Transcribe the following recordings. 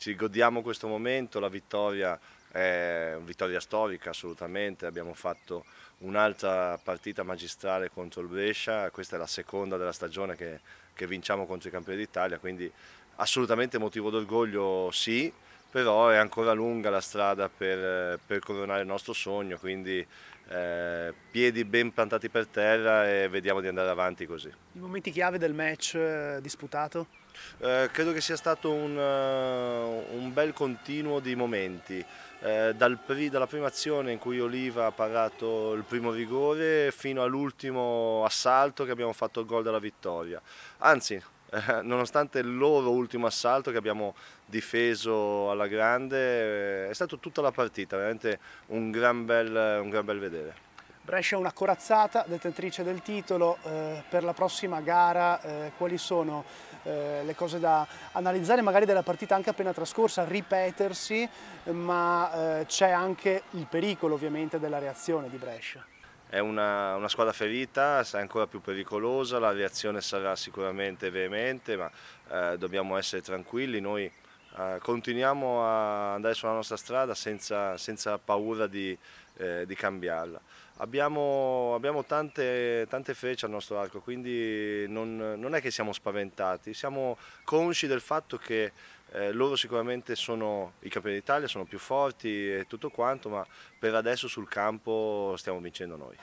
Ci godiamo questo momento, la vittoria è una vittoria storica assolutamente, abbiamo fatto un'altra partita magistrale contro il Brescia, questa è la seconda della stagione che, che vinciamo contro i campioni d'Italia, quindi assolutamente motivo d'orgoglio sì, però è ancora lunga la strada per, eh, per coronare il nostro sogno, quindi eh, piedi ben plantati per terra e vediamo di andare avanti così. I momenti chiave del match eh, disputato? Eh, credo che sia stato un, eh, un bel continuo di momenti, dal pri, dalla prima azione in cui Oliva ha parato il primo rigore fino all'ultimo assalto che abbiamo fatto il gol della vittoria. Anzi, eh, nonostante il loro ultimo assalto che abbiamo difeso alla grande, eh, è stata tutta la partita, veramente un gran bel, un gran bel vedere. Brescia è una corazzata, detentrice del titolo, eh, per la prossima gara eh, quali sono eh, le cose da analizzare magari della partita anche appena trascorsa, ripetersi, ma eh, c'è anche il pericolo ovviamente della reazione di Brescia è una, una, squadra ferita, sarà ancora più pericolosa, la reazione sarà sicuramente veemente, ma eh, dobbiamo essere tranquilli. Noi eh, continuiamo a andare sulla nostra strada senza, senza paura di, eh, di cambiarla. Abbiamo, abbiamo tante, tante, frecce al nostro arco, quindi non, non, è che siamo spaventati, siamo consci del fatto che eh, loro sicuramente sono i campioni d'Italia, sono più forti e tutto quanto, ma per adesso sul campo stiamo vincendo noi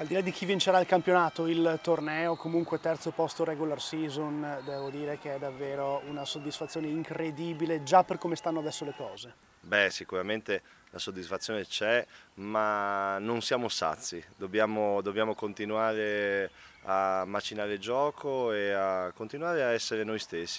al di là di chi vincerà il campionato, il torneo, comunque terzo posto regular season, devo dire che è davvero una soddisfazione incredibile già per come stanno adesso le cose. Beh, sicuramente la soddisfazione c'è, ma non siamo sazi, dobbiamo, dobbiamo, continuare a macinare il gioco e a continuare a essere noi stessi.